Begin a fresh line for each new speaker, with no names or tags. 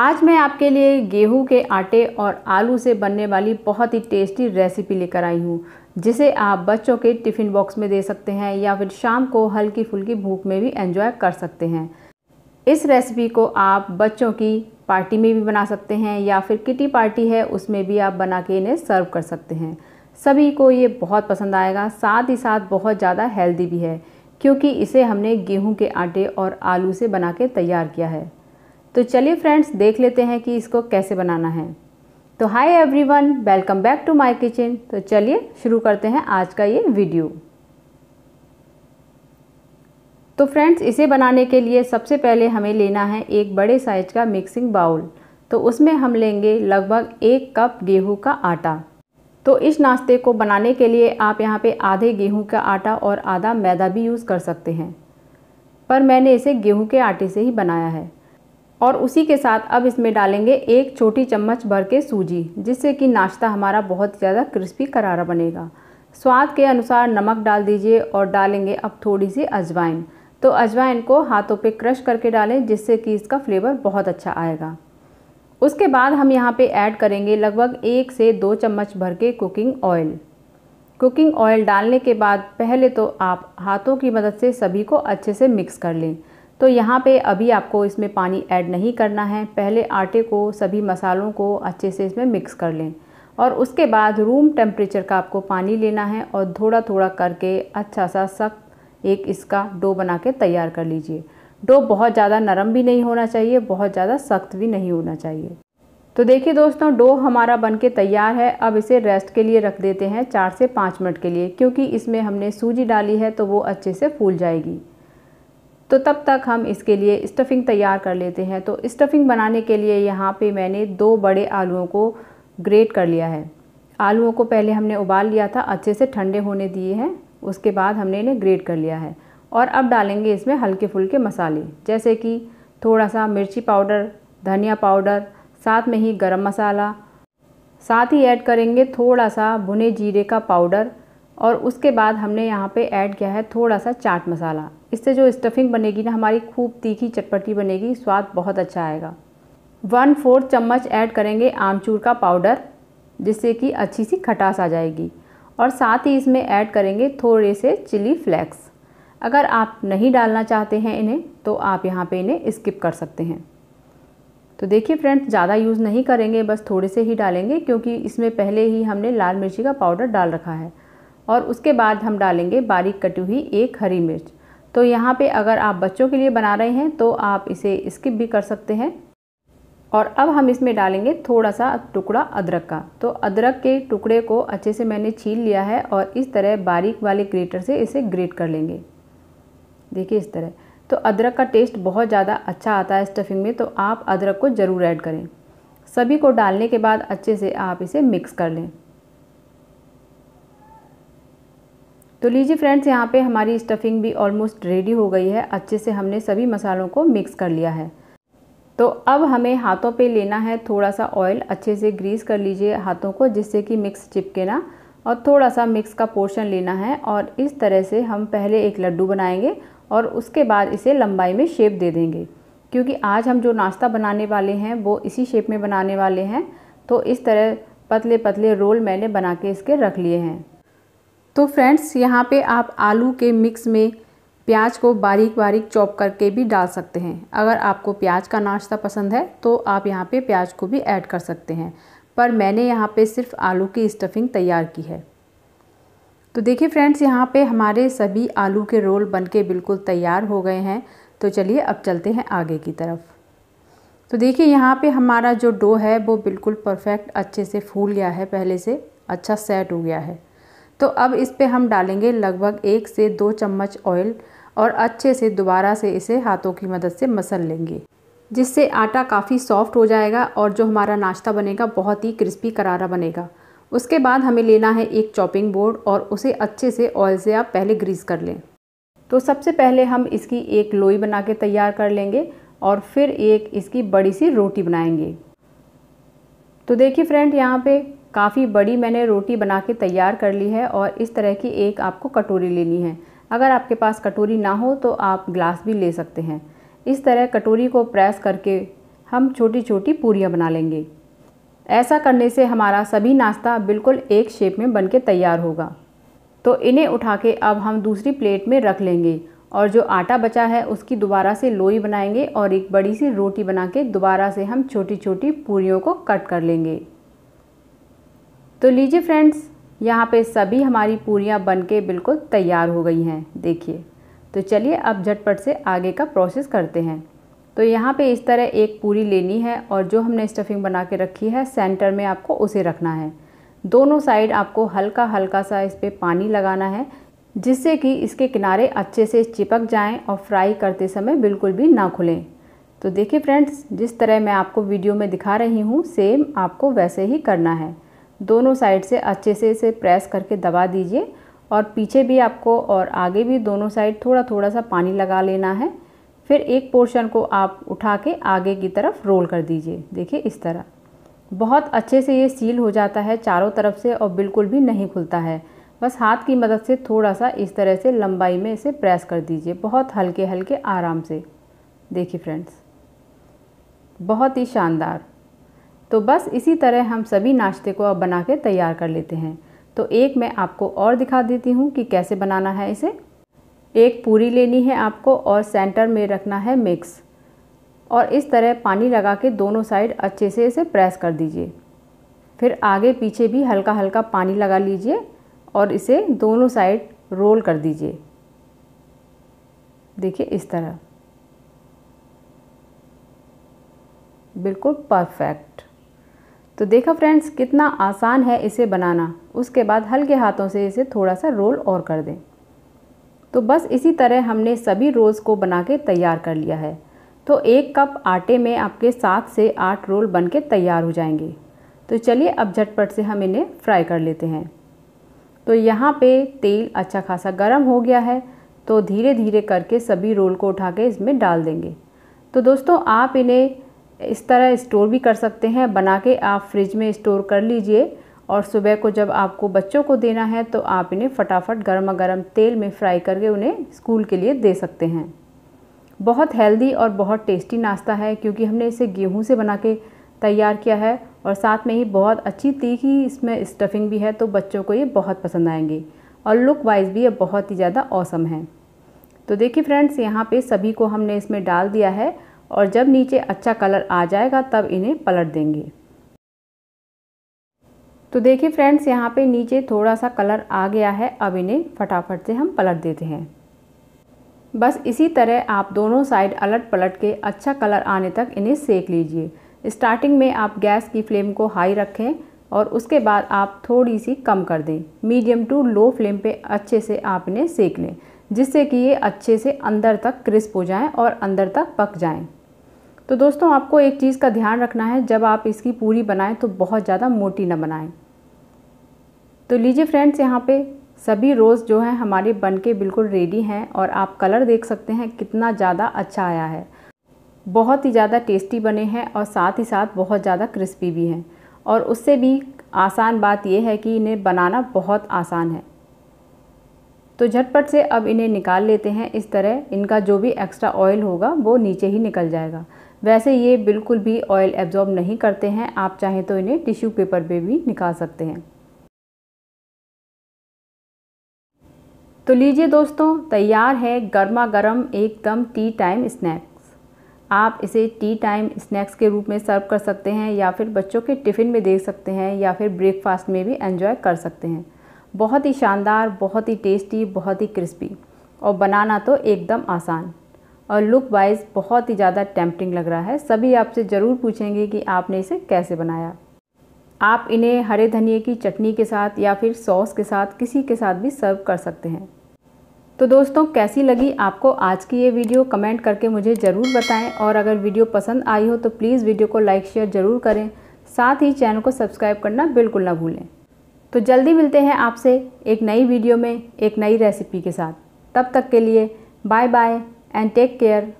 आज मैं आपके लिए गेहूं के आटे और आलू से बनने वाली बहुत ही टेस्टी रेसिपी लेकर आई हूँ जिसे आप बच्चों के टिफ़िन बॉक्स में दे सकते हैं या फिर शाम को हल्की फुल्की भूख में भी एंजॉय कर सकते हैं इस रेसिपी को आप बच्चों की पार्टी में भी बना सकते हैं या फिर किटी पार्टी है उसमें भी आप बना के इन्हें सर्व कर सकते हैं सभी को ये बहुत पसंद आएगा साथ ही साथ बहुत ज़्यादा हेल्दी भी है क्योंकि इसे हमने गेहूं के आटे और आलू से बना के तैयार किया है तो चलिए फ्रेंड्स देख लेते हैं कि इसको कैसे बनाना है तो hi everyone welcome back to my kitchen तो चलिए शुरू करते हैं आज का ये वीडियो तो फ्रेंड्स इसे बनाने के लिए सबसे पहले हमें लेना है एक बड़े साइज का मिक्सिंग बाउल तो उसमें हम लेंगे लगभग एक कप गेहूं का आटा तो इस नाश्ते को बनाने के लिए आप यहाँ पे आधे गेहूं का आटा और आधा मैदा भी यूज़ कर सकते हैं पर मैंने इसे गेहूं के आटे से ही बनाया है और उसी के साथ अब इसमें डालेंगे एक छोटी चम्मच भर के सूजी जिससे कि नाश्ता हमारा बहुत ज़्यादा क्रिस्पी करारा बनेगा स्वाद के अनुसार नमक डाल दीजिए और डालेंगे अब थोड़ी सी अजवाइन तो अजवाइन को हाथों पे क्रश करके डालें जिससे कि इसका फ्लेवर बहुत अच्छा आएगा उसके बाद हम यहाँ पे ऐड करेंगे लगभग एक से दो चम्मच भर के कुकिंग ऑयल कुकिंग ऑयल डालने के बाद पहले तो आप हाथों की मदद से सभी को अच्छे से मिक्स कर लें तो यहाँ पे अभी आपको इसमें पानी ऐड नहीं करना है पहले आटे को सभी मसालों को अच्छे से इसमें मिक्स कर लें और उसके बाद रूम टेम्परेचर का आपको पानी लेना है और थोड़ा थोड़ा करके अच्छा सा सख्त एक इसका डो बना के तैयार कर लीजिए डो बहुत ज़्यादा नरम भी नहीं होना चाहिए बहुत ज़्यादा सख्त भी नहीं होना चाहिए तो देखिए दोस्तों डो हमारा बनके तैयार है अब इसे रेस्ट के लिए रख देते हैं चार से पाँच मिनट के लिए क्योंकि इसमें हमने सूजी डाली है तो वो अच्छे से फूल जाएगी तो तब तक हम इसके लिए स्टफिंग तैयार कर लेते हैं तो स्टफिंग बनाने के लिए यहाँ पे मैंने दो बड़े आलूओं को ग्रेट कर लिया है आलूओं को पहले हमने उबाल लिया था अच्छे से ठंडे होने दिए हैं उसके बाद हमने इन्हें ग्रेट कर लिया है और अब डालेंगे इसमें हल्के फुल्के मसाले जैसे कि थोड़ा सा मिर्ची पाउडर धनिया पाउडर साथ में ही गरम मसाला साथ ही ऐड करेंगे थोड़ा सा भुने जीरे का पाउडर और उसके बाद हमने यहाँ पे ऐड किया है थोड़ा सा चाट मसाला इससे जो स्टफिंग बनेगी ना हमारी खूब तीखी चटपटी बनेगी स्वाद बहुत अच्छा आएगा वन फोर्थ चम्मच ऐड करेंगे आमचूर का पाउडर जिससे कि अच्छी सी खटास आ जाएगी और साथ ही इसमें ऐड करेंगे थोड़े से चिली फ्लेक्स अगर आप नहीं डालना चाहते हैं इन्हें तो आप यहाँ पे इन्हें स्किप कर सकते हैं तो देखिए फ्रेंड्स ज़्यादा यूज़ नहीं करेंगे बस थोड़े से ही डालेंगे क्योंकि इसमें पहले ही हमने लाल मिर्ची का पाउडर डाल रखा है और उसके बाद हम डालेंगे बारीक कटी हुई एक हरी मिर्च तो यहाँ पे अगर आप बच्चों के लिए बना रहे हैं तो आप इसे स्किप भी कर सकते हैं और अब हम इसमें डालेंगे थोड़ा सा टुकड़ा अदरक का तो अदरक के टुकड़े को अच्छे से मैंने छील लिया है और इस तरह बारीक वाले ग्रेटर से इसे ग्रेट कर लेंगे देखिए इस तरह तो अदरक का टेस्ट बहुत ज़्यादा अच्छा आता है स्टफिंग में तो आप अदरक को ज़रूर ऐड करें सभी को डालने के बाद अच्छे से आप इसे मिक्स कर लें तो लीजिए फ्रेंड्स यहाँ पे हमारी स्टफिंग भी ऑलमोस्ट रेडी हो गई है अच्छे से हमने सभी मसालों को मिक्स कर लिया है तो अब हमें हाथों पे लेना है थोड़ा सा ऑयल अच्छे से ग्रीस कर लीजिए हाथों को जिससे कि मिक्स चिपके ना और थोड़ा सा मिक्स का पोर्शन लेना है और इस तरह से हम पहले एक लड्डू बनाएंगे और उसके बाद इसे लंबाई में शेप दे देंगे क्योंकि आज हम जो नाश्ता बनाने वाले हैं वो इसी शेप में बनाने वाले हैं तो इस तरह पतले पतले रोल मैंने बना के इसके रख लिए हैं तो फ्रेंड्स यहाँ पे आप आलू के मिक्स में प्याज को बारीक बारीक चॉप करके भी डाल सकते हैं अगर आपको प्याज का नाश्ता पसंद है तो आप यहाँ पे प्याज को भी ऐड कर सकते हैं पर मैंने यहाँ पे सिर्फ आलू की स्टफिंग तैयार की है तो देखिए फ्रेंड्स यहाँ पे हमारे सभी आलू के रोल बनके बिल्कुल तैयार हो गए हैं तो चलिए अब चलते हैं आगे की तरफ तो देखिए यहाँ पे हमारा जो डो है वो बिल्कुल परफेक्ट अच्छे से फूल गया है पहले से अच्छा सेट हो गया है तो अब इस पर हम डालेंगे लगभग एक से दो चम्मच ऑयल और अच्छे से दोबारा से इसे हाथों की मदद से मसल लेंगे जिससे आटा काफ़ी सॉफ्ट हो जाएगा और जो हमारा नाश्ता बनेगा बहुत ही क्रिस्पी करारा बनेगा उसके बाद हमें लेना है एक चॉपिंग बोर्ड और उसे अच्छे से ऑयल से आप पहले ग्रीस कर लें तो सबसे पहले हम इसकी एक लोई बना के तैयार कर लेंगे और फिर एक इसकी बड़ी सी रोटी बनाएंगे तो देखिए फ्रेंड यहाँ पे काफ़ी बड़ी मैंने रोटी बना के तैयार कर ली है और इस तरह की एक आपको कटोरी लेनी है अगर आपके पास कटोरी ना हो तो आप ग्लास भी ले सकते हैं इस तरह कटोरी को प्रेस करके हम छोटी छोटी पूरियाँ बना लेंगे ऐसा करने से हमारा सभी नाश्ता बिल्कुल एक शेप में बन के तैयार होगा तो इन्हें उठा के अब हम दूसरी प्लेट में रख लेंगे और जो आटा बचा है उसकी दोबारा से लोई बनाएंगे और एक बड़ी सी रोटी बना के दोबारा से हम छोटी छोटी पूरियों को कट कर लेंगे तो लीजिए फ्रेंड्स यहाँ पे सभी हमारी पूरियाँ बन के बिल्कुल तैयार हो गई हैं देखिए तो चलिए अब झटपट से आगे का प्रोसेस करते हैं तो यहाँ पे इस तरह एक पूरी लेनी है और जो हमने स्टफिंग बना के रखी है सेंटर में आपको उसे रखना है दोनों साइड आपको हल्का हल्का सा इस पर पानी लगाना है जिससे कि इसके किनारे अच्छे से चिपक जाएँ और फ्राई करते समय बिल्कुल भी ना खुलें तो देखिए फ्रेंड्स जिस तरह मैं आपको वीडियो में दिखा रही हूँ सेम आपको वैसे ही करना है दोनों साइड से अच्छे से इसे प्रेस करके दबा दीजिए और पीछे भी आपको और आगे भी दोनों साइड थोड़ा थोड़ा सा पानी लगा लेना है फिर एक पोर्शन को आप उठा के आगे की तरफ रोल कर दीजिए देखिए इस तरह बहुत अच्छे से ये सील हो जाता है चारों तरफ से और बिल्कुल भी नहीं खुलता है बस हाथ की मदद से थोड़ा सा इस तरह से लंबाई में इसे प्रेस कर दीजिए बहुत हल्के हल्के आराम से देखिए फ्रेंड्स बहुत ही शानदार तो बस इसी तरह हम सभी नाश्ते को अब बना के तैयार कर लेते हैं तो एक मैं आपको और दिखा देती हूँ कि कैसे बनाना है इसे एक पूरी लेनी है आपको और सेंटर में रखना है मिक्स और इस तरह पानी लगा के दोनों साइड अच्छे से इसे प्रेस कर दीजिए फिर आगे पीछे भी हल्का हल्का पानी लगा लीजिए और इसे दोनों साइड रोल कर दीजिए देखिए इस तरह बिल्कुल परफेक्ट तो देखा फ्रेंड्स कितना आसान है इसे बनाना उसके बाद हल्के हाथों से इसे थोड़ा सा रोल और कर दें तो बस इसी तरह हमने सभी रोल्स को बना के तैयार कर लिया है तो एक कप आटे में आपके सात से आठ रोल बन के तैयार हो जाएंगे तो चलिए अब झटपट से हम इन्हें फ्राई कर लेते हैं तो यहाँ पे तेल अच्छा खासा गर्म हो गया है तो धीरे धीरे करके सभी रोल को उठा के इसमें डाल देंगे तो दोस्तों आप इन्हें इस तरह स्टोर भी कर सकते हैं बना के आप फ्रिज में स्टोर कर लीजिए और सुबह को जब आपको बच्चों को देना है तो आप इन्हें फटाफट गर्मा गर्म तेल में फ्राई करके उन्हें स्कूल के लिए दे सकते हैं बहुत हेल्दी और बहुत टेस्टी नाश्ता है क्योंकि हमने इसे गेहूं से बना के तैयार किया है और साथ में ही बहुत अच्छी तीखी इसमें स्टफिंग भी है तो बच्चों को ये बहुत पसंद आएंगे और लुक वाइज भी ये बहुत ही ज़्यादा औसम है तो देखिए फ्रेंड्स यहाँ पे सभी को हमने इसमें डाल दिया है और जब नीचे अच्छा कलर आ जाएगा तब इन्हें पलट देंगे तो देखिए फ्रेंड्स यहाँ पे नीचे थोड़ा सा कलर आ गया है अब इन्हें फटाफट से हम पलट देते हैं बस इसी तरह आप दोनों साइड अलट पलट के अच्छा कलर आने तक इन्हें सेक लीजिए स्टार्टिंग में आप गैस की फ्लेम को हाई रखें और उसके बाद आप थोड़ी सी कम कर दें मीडियम टू लो फ्लेम पे अच्छे से आप इन्हें सेक लें जिससे कि ये अच्छे से अंदर तक क्रिस्प हो जाएं और अंदर तक पक जाएं तो दोस्तों आपको एक चीज़ का ध्यान रखना है जब आप इसकी पूरी बनाएं तो बहुत ज़्यादा मोटी ना बनाएं तो लीजिए फ्रेंड्स यहाँ पे सभी रोज़ जो हैं हमारे बन के बिल्कुल रेडी हैं और आप कलर देख सकते हैं कितना ज़्यादा अच्छा आया है बहुत ही ज़्यादा टेस्टी बने हैं और साथ ही साथ बहुत ज़्यादा क्रिस्पी भी हैं और उससे भी आसान बात यह है कि इन्हें बनाना बहुत आसान है तो झटपट से अब इन्हें निकाल लेते हैं इस तरह इनका जो भी एक्स्ट्रा ऑयल होगा वो नीचे ही निकल जाएगा वैसे ये बिल्कुल भी ऑयल एब्जॉर्ब नहीं करते हैं आप चाहें तो इन्हें टिश्यू पेपर पे भी निकाल सकते हैं तो लीजिए दोस्तों तैयार है गर्मा गर्म एकदम टी टाइम स्नैक्स आप इसे टी टाइम स्नैक्स के रूप में सर्व कर सकते हैं या फिर बच्चों के टिफ़िन में देख सकते हैं या फिर ब्रेकफास्ट में भी एंजॉय कर सकते हैं बहुत ही शानदार बहुत ही टेस्टी बहुत ही क्रिस्पी और बनाना तो एकदम आसान और लुक वाइज बहुत ही ज़्यादा टेम्पटिंग लग रहा है सभी आपसे ज़रूर पूछेंगे कि आपने इसे कैसे बनाया आप इन्हें हरे धनिए की चटनी के साथ या फिर सॉस के साथ किसी के साथ भी सर्व कर सकते हैं तो दोस्तों कैसी लगी आपको आज की ये वीडियो कमेंट करके मुझे ज़रूर बताएं और अगर वीडियो पसंद आई हो तो प्लीज़ वीडियो को लाइक शेयर ज़रूर करें साथ ही चैनल को सब्सक्राइब करना बिल्कुल ना भूलें तो जल्दी मिलते हैं आपसे एक नई वीडियो में एक नई रेसिपी के साथ तब तक के लिए bye bye and take care.